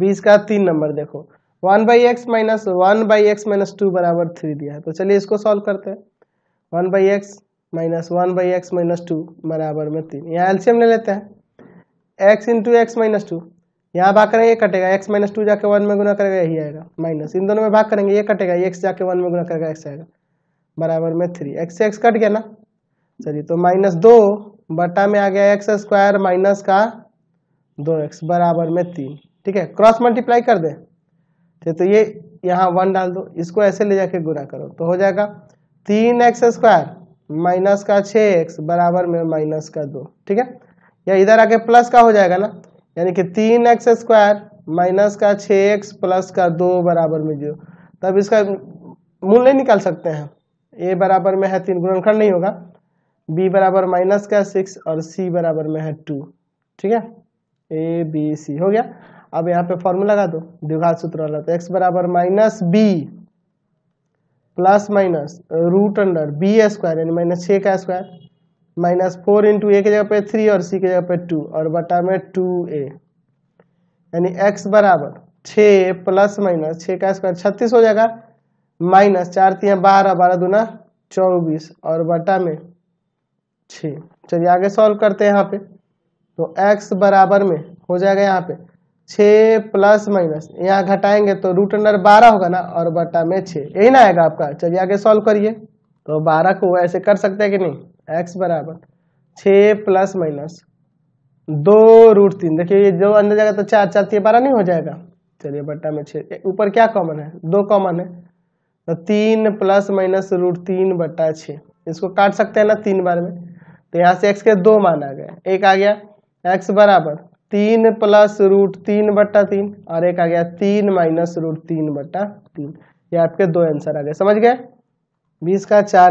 बीस का तीन नंबर देखो one by x minus one by x minus two बराबर थ्री दिया है तो चलिए इसको सॉल्व करते हैं one by x minus one by x minus two बराबर में तीन यहाँ एल्शियम ले लेते हैं x into x minus two यहाँ भाग करेंगे ये कटेगा एक्स माइनस टू जाके वन में गुना करेगा यही आएगा माइनस इन दोनों में भाग करेंगे ये कटेगा एक्स जाके वन में गुना करेगा एक्स आएगा बराबर में थ्री एक्स से एक्स कट गया ना चलिए तो माइनस दो बटा में आ गया एक्स स्क्वायर माइनस का दो एक्स बराबर में तीन ठीक है क्रॉस मल्टीप्लाई कर दे ठीक तो ये यहाँ वन डाल दो इसको ऐसे ले जाके गुना करो तो हो जाएगा तीन एक्स स्क्वायर माइनस का छः एक्स बराबर में माइनस का दो ठीक है या इधर आके प्लस का हो जाएगा ना यानी कि तीन एक्स स्क्वायर माइनस का छः एक्स प्लस का दो बराबर में जीरो तब इसका मूल नहीं निकाल सकते हैं ए बराबर में है तीन गुणनखंड नहीं होगा बी बराबर माइनस का सिक्स और सी बराबर में है टू ठीक है ए बी सी हो गया अब यहाँ पे फॉर्मूला लगा दो द्विघात सूत्र वाला तो एक्स बराबर minus B plus minus root under B square यानी माइनस छः का square minus four into A के जगह पे थ्री और सी के जगह पे टू और बटा में टू ए यानी एक्स बराबर छः प्लस माइनस छः का स्क्वायर छत्तीस हो जाएगा माइनस चार तीन बारह बारह दूना चौबीस और बटा में छः चलिए आगे सॉल्व करते हैं यहाँ पे तो एक्स बराबर में हो जाएगा यहाँ पे छः प्लस माइनस यहाँ घटाएंगे तो रूट अंडर बारह होगा ना और बटा में छः यही ना आएगा आपका चलिए आगे सॉल्व करिए तो बारह को ऐसे कर सकते हैं कि नहीं एक्स बराबर छः प्लस माइनस दो रूट तीन देखिए ये जो अंदर जाएगा तो चार चार तीन बारह नहीं हो जाएगा चलिए बट्टा में छः ऊपर क्या कॉमन है दो कॉमन है तो तीन प्लस माइनस रूट तीन बट्टा छः इसको काट सकते हैं ना तीन बार में तो यहाँ से एक्स के दो मान आ गए एक आ गया एक्स बराबर तीन प्लस रूट तीन बट्टा तीन और एक आ गया तीन माइनस रूट तीन बट्टा तीन ये आपके दो आंसर आ गए समझ गए बीस का चार